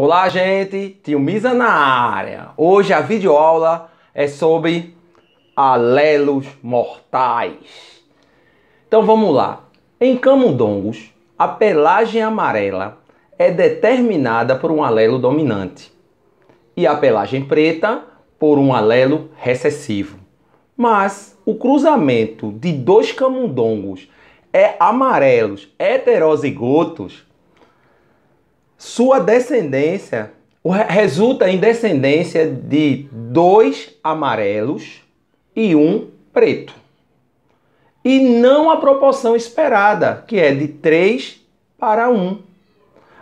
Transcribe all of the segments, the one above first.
Olá, gente! Tio Misa na área! Hoje a videoaula é sobre alelos mortais. Então vamos lá. Em camundongos, a pelagem amarela é determinada por um alelo dominante e a pelagem preta por um alelo recessivo. Mas o cruzamento de dois camundongos é amarelos heterozigotos sua descendência resulta em descendência de dois amarelos e um preto. E não a proporção esperada, que é de 3 para 1.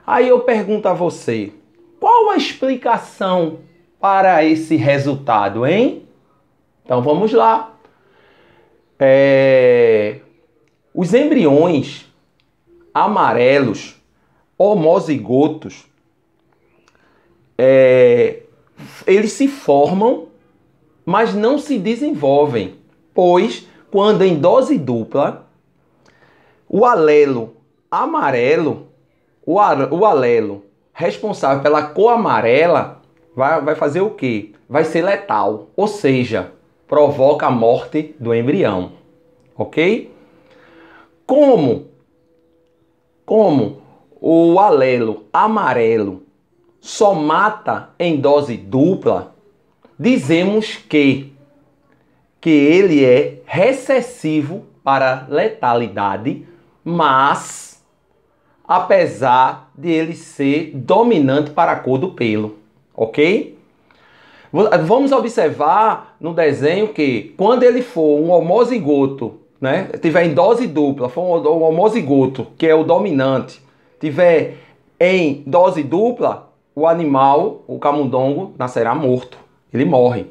Aí eu pergunto a você, qual a explicação para esse resultado, hein? Então vamos lá. É... Os embriões amarelos homozigotos, é, eles se formam, mas não se desenvolvem, pois quando em dose dupla, o alelo amarelo, o, o alelo responsável pela cor amarela, vai, vai fazer o quê? Vai ser letal, ou seja, provoca a morte do embrião, ok? Como? Como o alelo amarelo só mata em dose dupla, dizemos que que ele é recessivo para letalidade, mas apesar de ele ser dominante para a cor do pelo, ok? Vamos observar no desenho que quando ele for um homozigoto, né, tiver em dose dupla, for um homozigoto, que é o dominante, tiver em dose dupla, o animal, o camundongo, nascerá morto. Ele morre.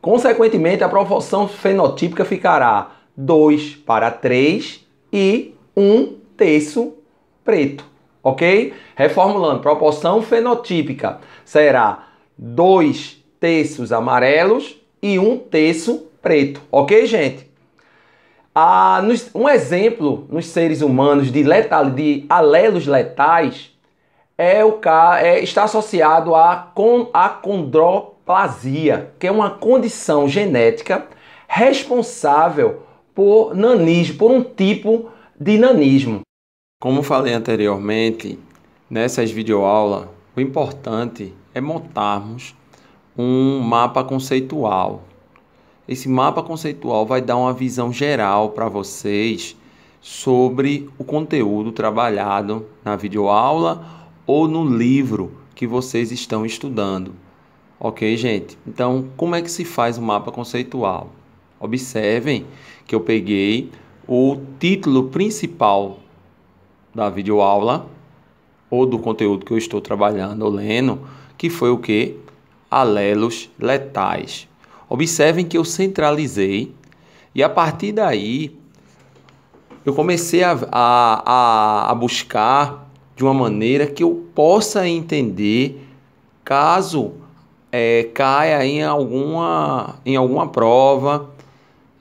Consequentemente, a proporção fenotípica ficará 2 para 3 e 1 terço preto. Ok? Reformulando, proporção fenotípica será 2 terços amarelos e 1 terço preto. Ok, gente? Ah, nos, um exemplo nos seres humanos de, letal, de alelos letais é o é, está associado à con, condroplasia, que é uma condição genética responsável por nanismo, por um tipo de nanismo. Como falei anteriormente, nessas videoaulas, o importante é montarmos um mapa conceitual esse mapa conceitual vai dar uma visão geral para vocês sobre o conteúdo trabalhado na videoaula ou no livro que vocês estão estudando. Ok, gente? Então, como é que se faz o um mapa conceitual? Observem que eu peguei o título principal da videoaula ou do conteúdo que eu estou trabalhando ou lendo, que foi o que? Alelos letais. Observem que eu centralizei e a partir daí eu comecei a, a, a buscar de uma maneira que eu possa entender caso é, caia em alguma, em alguma prova,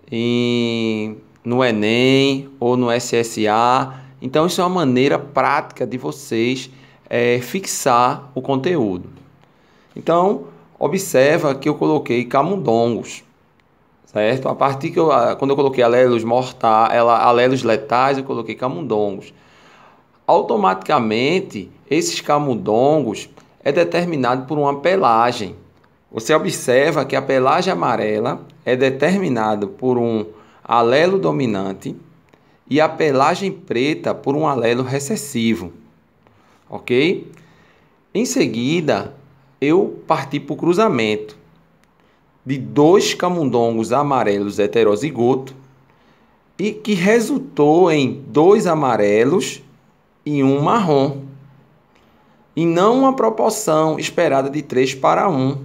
em, no Enem ou no SSA. Então, isso é uma maneira prática de vocês é, fixar o conteúdo. Então, Observa que eu coloquei camundongos, certo? A partir que eu, quando eu coloquei alelos mortais, alelos letais, eu coloquei camundongos. Automaticamente, esses camundongos é determinado por uma pelagem. Você observa que a pelagem amarela é determinada por um alelo dominante e a pelagem preta por um alelo recessivo, ok? Em seguida, eu parti para o cruzamento de dois camundongos amarelos heterozigoto e que resultou em dois amarelos e um marrom, e não uma proporção esperada de 3 para 1. O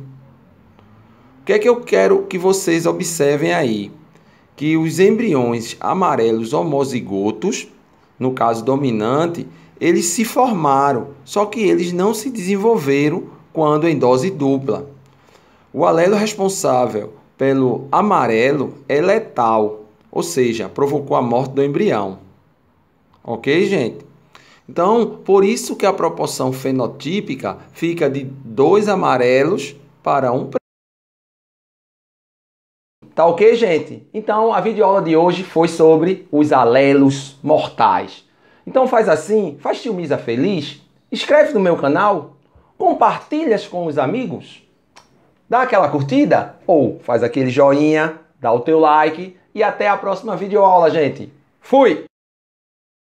que é que eu quero que vocês observem aí? Que os embriões amarelos homozigotos, no caso dominante, eles se formaram, só que eles não se desenvolveram quando em dose dupla. O alelo responsável pelo amarelo é letal, ou seja, provocou a morte do embrião. Ok, gente? Então, por isso que a proporção fenotípica fica de dois amarelos para um Tá ok, gente? Então, a videoaula de hoje foi sobre os alelos mortais. Então, faz assim, faz misa feliz, inscreve no meu canal, compartilhas com os amigos, dá aquela curtida ou faz aquele joinha, dá o teu like e até a próxima videoaula, gente. Fui!